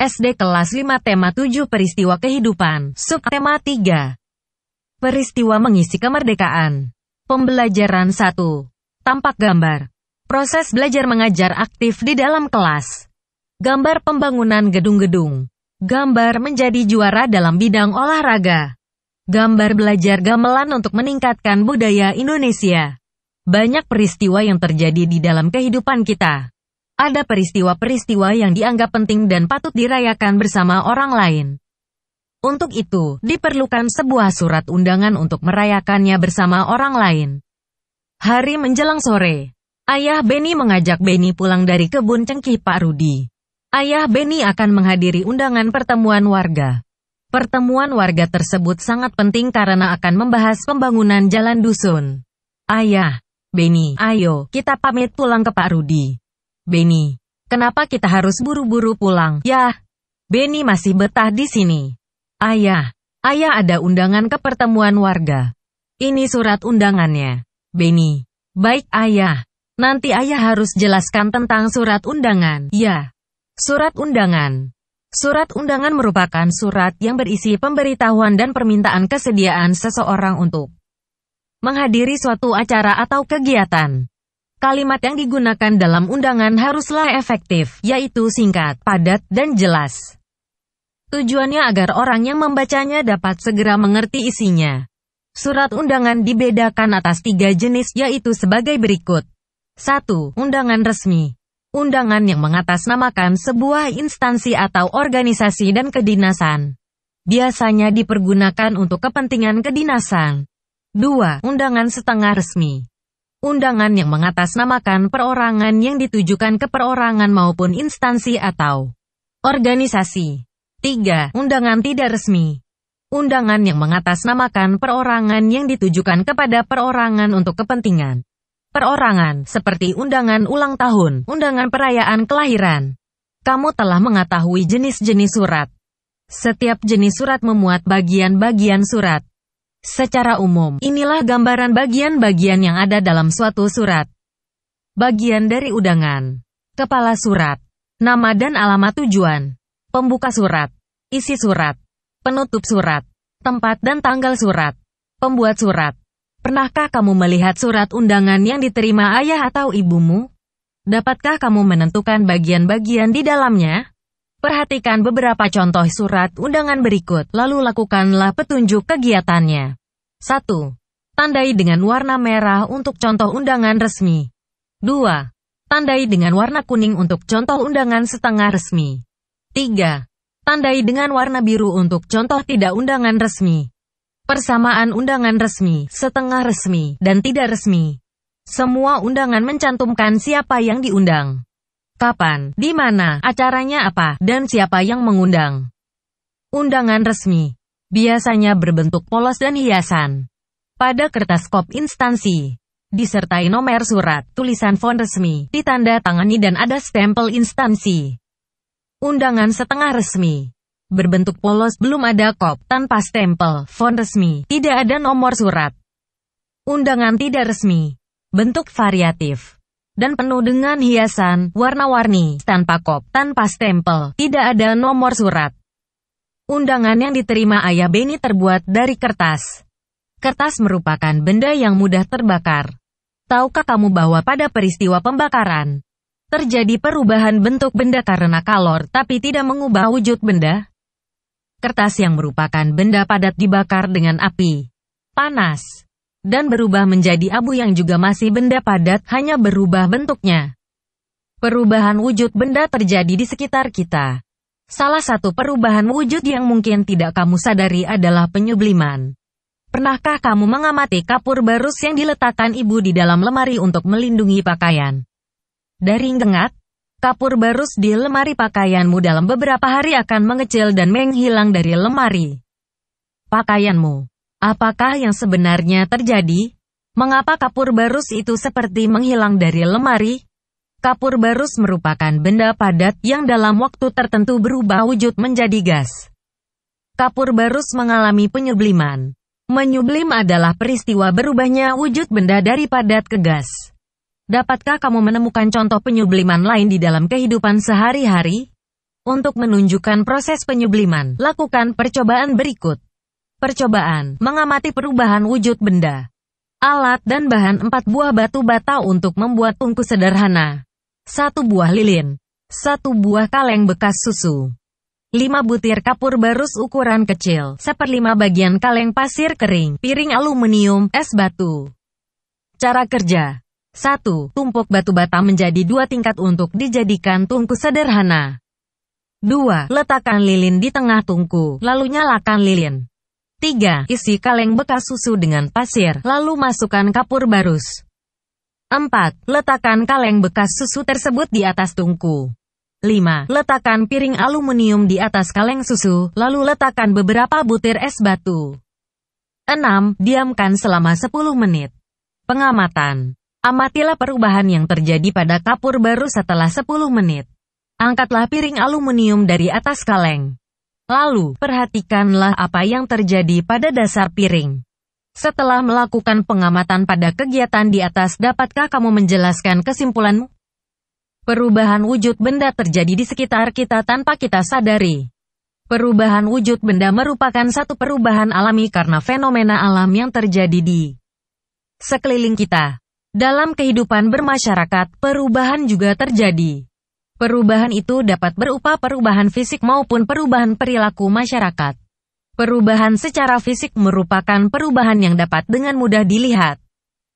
SD kelas 5 tema 7 peristiwa kehidupan, subtema 3. Peristiwa mengisi kemerdekaan. Pembelajaran 1. Tampak gambar. Proses belajar mengajar aktif di dalam kelas. Gambar pembangunan gedung-gedung. Gambar menjadi juara dalam bidang olahraga. Gambar belajar gamelan untuk meningkatkan budaya Indonesia. Banyak peristiwa yang terjadi di dalam kehidupan kita ada peristiwa-peristiwa yang dianggap penting dan patut dirayakan bersama orang lain. Untuk itu, diperlukan sebuah surat undangan untuk merayakannya bersama orang lain. Hari menjelang sore, ayah Beni mengajak Beni pulang dari kebun cengkih Pak Rudi. Ayah Beni akan menghadiri undangan pertemuan warga. Pertemuan warga tersebut sangat penting karena akan membahas pembangunan jalan dusun. Ayah, Beni, ayo, kita pamit pulang ke Pak Rudi. Benny. Kenapa kita harus buru-buru pulang? Yah, Benny masih betah di sini. Ayah, ayah ada undangan ke pertemuan warga. Ini surat undangannya. Benny. Baik ayah. Nanti ayah harus jelaskan tentang surat undangan. Ya. Surat undangan. Surat undangan merupakan surat yang berisi pemberitahuan dan permintaan kesediaan seseorang untuk menghadiri suatu acara atau kegiatan. Kalimat yang digunakan dalam undangan haruslah efektif, yaitu singkat, padat, dan jelas. Tujuannya agar orang yang membacanya dapat segera mengerti isinya. Surat undangan dibedakan atas tiga jenis yaitu sebagai berikut. 1. Undangan resmi. Undangan yang mengatasnamakan sebuah instansi atau organisasi dan kedinasan. Biasanya dipergunakan untuk kepentingan kedinasan. 2. Undangan setengah resmi undangan yang mengatasnamakan perorangan yang ditujukan ke perorangan maupun instansi atau organisasi. 3. Undangan tidak resmi. Undangan yang mengatasnamakan perorangan yang ditujukan kepada perorangan untuk kepentingan perorangan, seperti undangan ulang tahun, undangan perayaan kelahiran. Kamu telah mengetahui jenis-jenis surat. Setiap jenis surat memuat bagian-bagian surat Secara umum, inilah gambaran bagian-bagian yang ada dalam suatu surat. Bagian dari udangan. Kepala surat. Nama dan alamat tujuan. Pembuka surat. Isi surat. Penutup surat. Tempat dan tanggal surat. Pembuat surat. Pernahkah kamu melihat surat undangan yang diterima ayah atau ibumu? Dapatkah kamu menentukan bagian-bagian di dalamnya? Perhatikan beberapa contoh surat undangan berikut, lalu lakukanlah petunjuk kegiatannya. 1. Tandai dengan warna merah untuk contoh undangan resmi. 2. Tandai dengan warna kuning untuk contoh undangan setengah resmi. 3. Tandai dengan warna biru untuk contoh tidak undangan resmi. Persamaan undangan resmi, setengah resmi, dan tidak resmi. Semua undangan mencantumkan siapa yang diundang kapan, di mana, acaranya apa, dan siapa yang mengundang. Undangan resmi biasanya berbentuk polos dan hiasan. Pada kertas kop instansi, disertai nomor surat, tulisan font resmi, ditanda tangani dan ada stempel instansi. Undangan setengah resmi. Berbentuk polos, belum ada kop, tanpa stempel, font resmi, tidak ada nomor surat. Undangan tidak resmi. Bentuk variatif dan penuh dengan hiasan warna-warni, tanpa kop, tanpa stempel, tidak ada nomor surat. Undangan yang diterima ayah Beni terbuat dari kertas. Kertas merupakan benda yang mudah terbakar. Tahukah kamu bahwa pada peristiwa pembakaran, terjadi perubahan bentuk benda karena kalor tapi tidak mengubah wujud benda? Kertas yang merupakan benda padat dibakar dengan api. Panas dan berubah menjadi abu yang juga masih benda padat, hanya berubah bentuknya. Perubahan wujud benda terjadi di sekitar kita. Salah satu perubahan wujud yang mungkin tidak kamu sadari adalah penyubliman. Pernahkah kamu mengamati kapur barus yang diletakkan ibu di dalam lemari untuk melindungi pakaian? Dari ngengat, kapur barus di lemari pakaianmu dalam beberapa hari akan mengecil dan menghilang dari lemari pakaianmu. Apakah yang sebenarnya terjadi? Mengapa kapur barus itu seperti menghilang dari lemari? Kapur barus merupakan benda padat yang dalam waktu tertentu berubah wujud menjadi gas. Kapur barus mengalami penyubliman. Menyublim adalah peristiwa berubahnya wujud benda dari padat ke gas. Dapatkah kamu menemukan contoh penyubliman lain di dalam kehidupan sehari-hari? Untuk menunjukkan proses penyubliman, lakukan percobaan berikut percobaan, mengamati perubahan wujud benda, alat dan bahan empat buah batu bata untuk membuat tungku sederhana, satu buah lilin, satu buah kaleng bekas susu, lima butir kapur barus ukuran kecil, seperlima bagian kaleng pasir kering, piring aluminium, es batu. Cara kerja 1. Tumpuk batu bata menjadi dua tingkat untuk dijadikan tungku sederhana. 2. Letakkan lilin di tengah tungku, lalu nyalakan lilin. 3. Isi kaleng bekas susu dengan pasir, lalu masukkan kapur barus. 4. Letakkan kaleng bekas susu tersebut di atas tungku. 5. Letakkan piring aluminium di atas kaleng susu, lalu letakkan beberapa butir es batu. 6. Diamkan selama 10 menit. Pengamatan. Amatilah perubahan yang terjadi pada kapur baru setelah 10 menit. Angkatlah piring aluminium dari atas kaleng. Lalu, perhatikanlah apa yang terjadi pada dasar piring. Setelah melakukan pengamatan pada kegiatan di atas, dapatkah kamu menjelaskan kesimpulanmu? Perubahan wujud benda terjadi di sekitar kita tanpa kita sadari. Perubahan wujud benda merupakan satu perubahan alami karena fenomena alam yang terjadi di sekeliling kita. Dalam kehidupan bermasyarakat, perubahan juga terjadi. Perubahan itu dapat berupa perubahan fisik maupun perubahan perilaku masyarakat. Perubahan secara fisik merupakan perubahan yang dapat dengan mudah dilihat.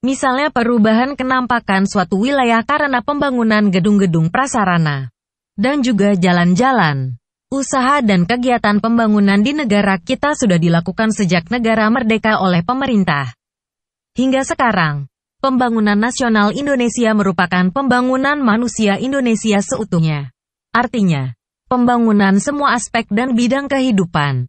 Misalnya perubahan kenampakan suatu wilayah karena pembangunan gedung-gedung prasarana. Dan juga jalan-jalan. Usaha dan kegiatan pembangunan di negara kita sudah dilakukan sejak negara merdeka oleh pemerintah. Hingga sekarang, Pembangunan nasional Indonesia merupakan pembangunan manusia Indonesia seutuhnya. Artinya, pembangunan semua aspek dan bidang kehidupan.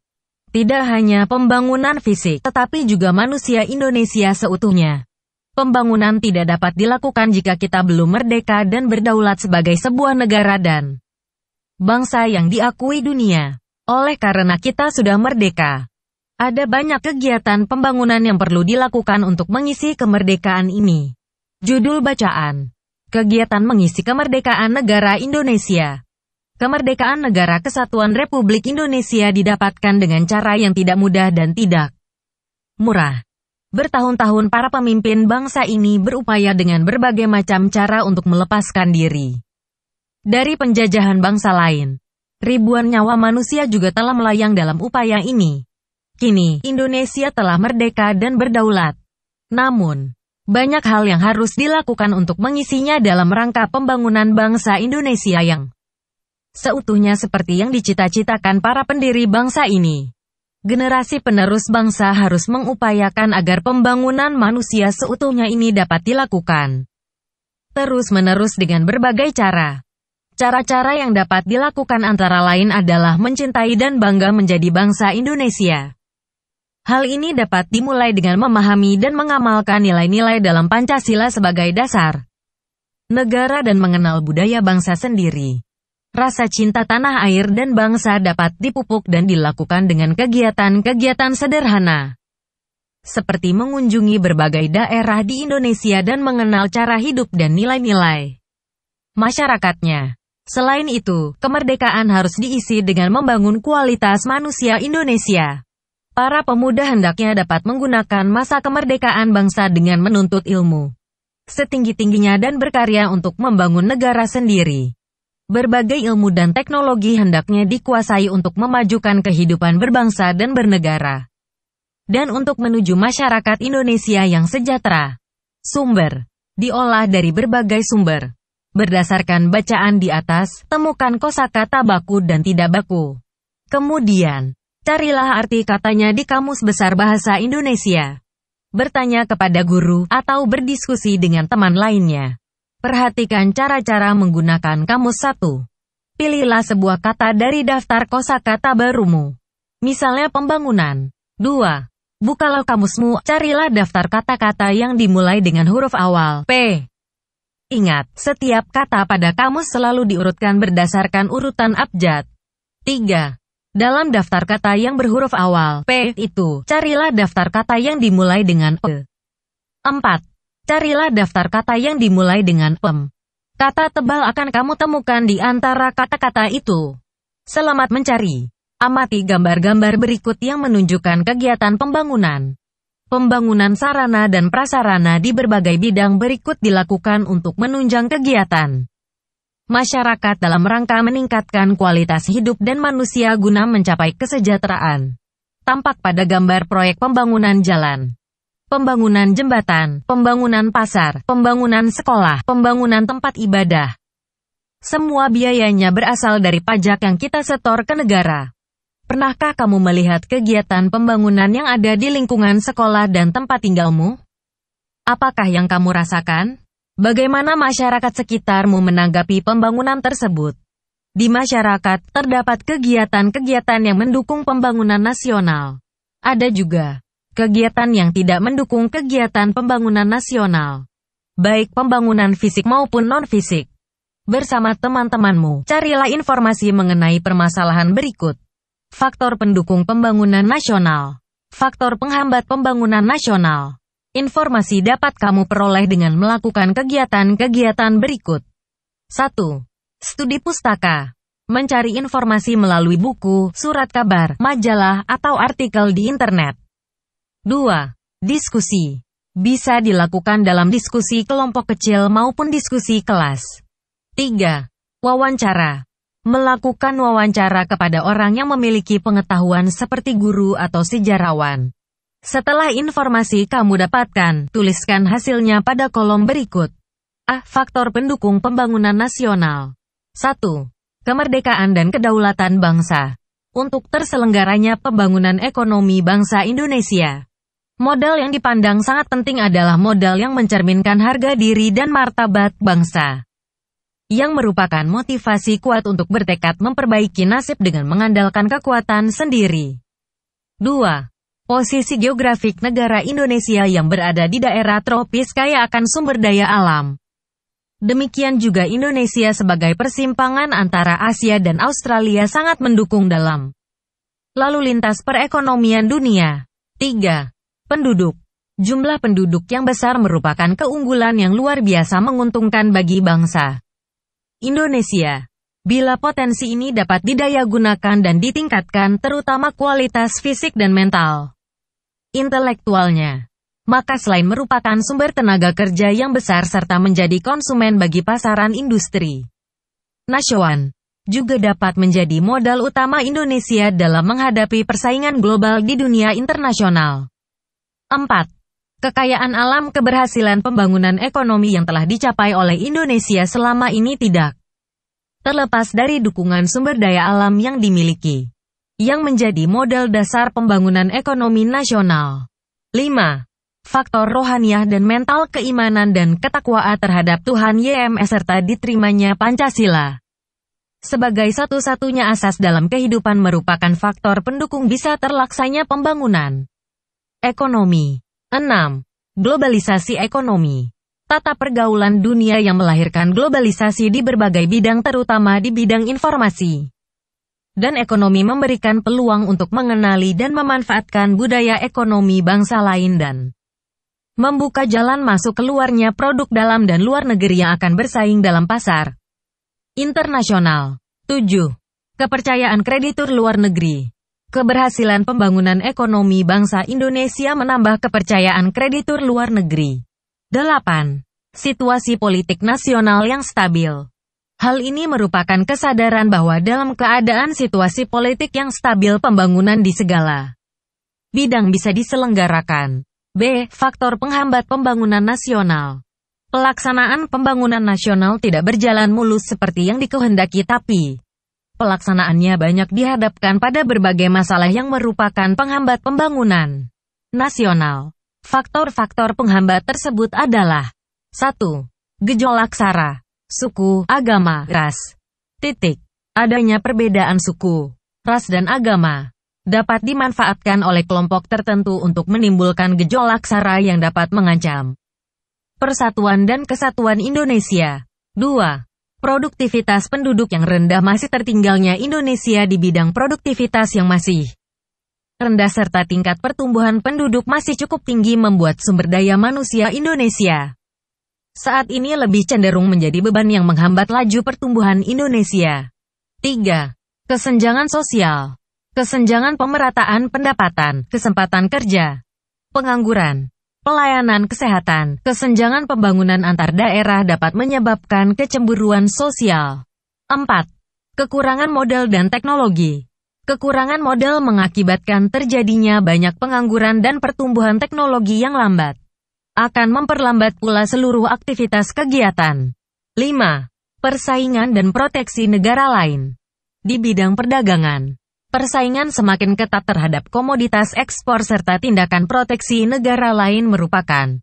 Tidak hanya pembangunan fisik, tetapi juga manusia Indonesia seutuhnya. Pembangunan tidak dapat dilakukan jika kita belum merdeka dan berdaulat sebagai sebuah negara dan bangsa yang diakui dunia. Oleh karena kita sudah merdeka, ada banyak kegiatan pembangunan yang perlu dilakukan untuk mengisi kemerdekaan ini. Judul bacaan. Kegiatan mengisi kemerdekaan negara Indonesia. Kemerdekaan negara kesatuan Republik Indonesia didapatkan dengan cara yang tidak mudah dan tidak murah. Bertahun-tahun para pemimpin bangsa ini berupaya dengan berbagai macam cara untuk melepaskan diri dari penjajahan bangsa lain. Ribuan nyawa manusia juga telah melayang dalam upaya ini. Kini, Indonesia telah merdeka dan berdaulat. Namun, banyak hal yang harus dilakukan untuk mengisinya dalam rangka pembangunan bangsa Indonesia yang seutuhnya seperti yang dicita-citakan para pendiri bangsa ini. Generasi penerus bangsa harus mengupayakan agar pembangunan manusia seutuhnya ini dapat dilakukan terus-menerus dengan berbagai cara. Cara-cara yang dapat dilakukan antara lain adalah mencintai dan bangga menjadi bangsa Indonesia. Hal ini dapat dimulai dengan memahami dan mengamalkan nilai-nilai dalam Pancasila sebagai dasar negara dan mengenal budaya bangsa sendiri. Rasa cinta tanah air dan bangsa dapat dipupuk dan dilakukan dengan kegiatan-kegiatan sederhana. Seperti mengunjungi berbagai daerah di Indonesia dan mengenal cara hidup dan nilai-nilai masyarakatnya. Selain itu, kemerdekaan harus diisi dengan membangun kualitas manusia Indonesia para pemuda hendaknya dapat menggunakan masa kemerdekaan bangsa dengan menuntut ilmu setinggi-tingginya dan berkarya untuk membangun negara sendiri. Berbagai ilmu dan teknologi hendaknya dikuasai untuk memajukan kehidupan berbangsa dan bernegara. Dan untuk menuju masyarakat Indonesia yang sejahtera. Sumber. Diolah dari berbagai sumber. Berdasarkan bacaan di atas, temukan kosakata baku dan tidak baku. Kemudian, Carilah arti katanya di Kamus Besar Bahasa Indonesia. Bertanya kepada guru atau berdiskusi dengan teman lainnya. Perhatikan cara-cara menggunakan kamus satu. Pilihlah sebuah kata dari daftar kosakata barumu. Misalnya pembangunan. 2. Bukalah kamusmu, carilah daftar kata-kata yang dimulai dengan huruf awal P. Ingat, setiap kata pada kamus selalu diurutkan berdasarkan urutan abjad. 3. Dalam daftar kata yang berhuruf awal P itu, carilah daftar kata yang dimulai dengan E. 4. Carilah daftar kata yang dimulai dengan PEM. Kata tebal akan kamu temukan di antara kata-kata itu. Selamat mencari. Amati gambar-gambar berikut yang menunjukkan kegiatan pembangunan. Pembangunan sarana dan prasarana di berbagai bidang berikut dilakukan untuk menunjang kegiatan masyarakat dalam rangka meningkatkan kualitas hidup dan manusia guna mencapai kesejahteraan. Tampak pada gambar proyek pembangunan jalan, pembangunan jembatan, pembangunan pasar, pembangunan sekolah, pembangunan tempat ibadah. Semua biayanya berasal dari pajak yang kita setor ke negara. Pernahkah kamu melihat kegiatan pembangunan yang ada di lingkungan sekolah dan tempat tinggalmu? Apakah yang kamu rasakan? Bagaimana masyarakat sekitarmu menanggapi pembangunan tersebut? Di masyarakat terdapat kegiatan-kegiatan yang mendukung pembangunan nasional. Ada juga kegiatan yang tidak mendukung kegiatan pembangunan nasional, baik pembangunan fisik maupun non-fisik. Bersama teman-temanmu, carilah informasi mengenai permasalahan berikut. Faktor pendukung pembangunan nasional, faktor penghambat pembangunan nasional. Informasi dapat kamu peroleh dengan melakukan kegiatan-kegiatan berikut. 1. Studi pustaka. Mencari informasi melalui buku, surat kabar, majalah, atau artikel di internet. 2. Diskusi. Bisa dilakukan dalam diskusi kelompok kecil maupun diskusi kelas. 3. Wawancara. Melakukan wawancara kepada orang yang memiliki pengetahuan seperti guru atau sejarawan. Setelah informasi kamu dapatkan, tuliskan hasilnya pada kolom berikut. A. Faktor pendukung pembangunan nasional. 1. Kemerdekaan dan kedaulatan bangsa. Untuk terselenggaranya pembangunan ekonomi bangsa Indonesia. Modal yang dipandang sangat penting adalah modal yang mencerminkan harga diri dan martabat bangsa. Yang merupakan motivasi kuat untuk bertekad memperbaiki nasib dengan mengandalkan kekuatan sendiri. 2. Posisi geografik negara Indonesia yang berada di daerah tropis kaya akan sumber daya alam. Demikian juga Indonesia sebagai persimpangan antara Asia dan Australia sangat mendukung dalam lalu lintas perekonomian dunia. 3. Penduduk Jumlah penduduk yang besar merupakan keunggulan yang luar biasa menguntungkan bagi bangsa Indonesia. Bila potensi ini dapat didaya dan ditingkatkan terutama kualitas fisik dan mental, intelektualnya. Maka selain merupakan sumber tenaga kerja yang besar serta menjadi konsumen bagi pasaran industri nasional, juga dapat menjadi modal utama Indonesia dalam menghadapi persaingan global di dunia internasional. 4. Kekayaan alam keberhasilan pembangunan ekonomi yang telah dicapai oleh Indonesia selama ini tidak terlepas dari dukungan sumber daya alam yang dimiliki yang menjadi modal dasar pembangunan ekonomi nasional. 5. Faktor rohaniah dan mental keimanan dan ketakwaan terhadap Tuhan YMS serta diterimanya Pancasila. Sebagai satu-satunya asas dalam kehidupan merupakan faktor pendukung bisa terlaksanya pembangunan. Ekonomi 6. Globalisasi ekonomi Tata pergaulan dunia yang melahirkan globalisasi di berbagai bidang terutama di bidang informasi dan ekonomi memberikan peluang untuk mengenali dan memanfaatkan budaya ekonomi bangsa lain dan membuka jalan masuk keluarnya produk dalam dan luar negeri yang akan bersaing dalam pasar internasional. 7. Kepercayaan kreditur luar negeri. Keberhasilan pembangunan ekonomi bangsa Indonesia menambah kepercayaan kreditur luar negeri. 8. Situasi politik nasional yang stabil. Hal ini merupakan kesadaran bahwa dalam keadaan situasi politik yang stabil pembangunan di segala bidang bisa diselenggarakan. B. Faktor penghambat pembangunan nasional. Pelaksanaan pembangunan nasional tidak berjalan mulus seperti yang dikehendaki tapi pelaksanaannya banyak dihadapkan pada berbagai masalah yang merupakan penghambat pembangunan nasional. Faktor-faktor penghambat tersebut adalah 1. Gejolak SARA suku, agama, ras. Titik. Adanya perbedaan suku, ras dan agama dapat dimanfaatkan oleh kelompok tertentu untuk menimbulkan gejolak sara yang dapat mengancam persatuan dan kesatuan Indonesia. 2. Produktivitas penduduk yang rendah masih tertinggalnya Indonesia di bidang produktivitas yang masih rendah serta tingkat pertumbuhan penduduk masih cukup tinggi membuat sumber daya manusia Indonesia saat ini lebih cenderung menjadi beban yang menghambat laju pertumbuhan Indonesia. 3. Kesenjangan sosial. Kesenjangan pemerataan pendapatan, kesempatan kerja, pengangguran, pelayanan kesehatan, kesenjangan pembangunan antar daerah dapat menyebabkan kecemburuan sosial. 4. Kekurangan modal dan teknologi. Kekurangan modal mengakibatkan terjadinya banyak pengangguran dan pertumbuhan teknologi yang lambat akan memperlambat pula seluruh aktivitas kegiatan. 5. Persaingan dan proteksi negara lain. Di bidang perdagangan, persaingan semakin ketat terhadap komoditas ekspor serta tindakan proteksi negara lain merupakan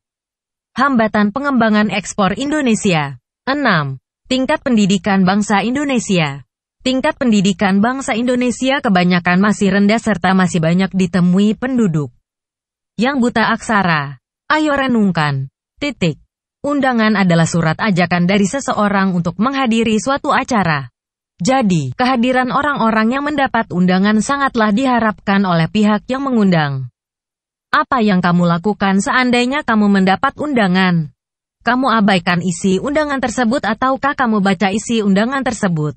hambatan pengembangan ekspor Indonesia. 6. Tingkat pendidikan bangsa Indonesia. Tingkat pendidikan bangsa Indonesia kebanyakan masih rendah serta masih banyak ditemui penduduk yang buta aksara. Ayo renungkan. Titik. Undangan adalah surat ajakan dari seseorang untuk menghadiri suatu acara. Jadi, kehadiran orang-orang yang mendapat undangan sangatlah diharapkan oleh pihak yang mengundang. Apa yang kamu lakukan seandainya kamu mendapat undangan? Kamu abaikan isi undangan tersebut ataukah kamu baca isi undangan tersebut?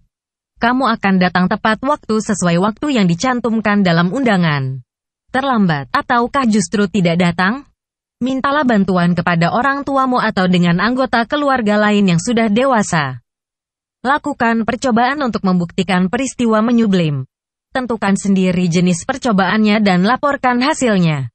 Kamu akan datang tepat waktu sesuai waktu yang dicantumkan dalam undangan. Terlambat ataukah justru tidak datang? Mintalah bantuan kepada orang tuamu atau dengan anggota keluarga lain yang sudah dewasa. Lakukan percobaan untuk membuktikan peristiwa menyublim. Tentukan sendiri jenis percobaannya dan laporkan hasilnya.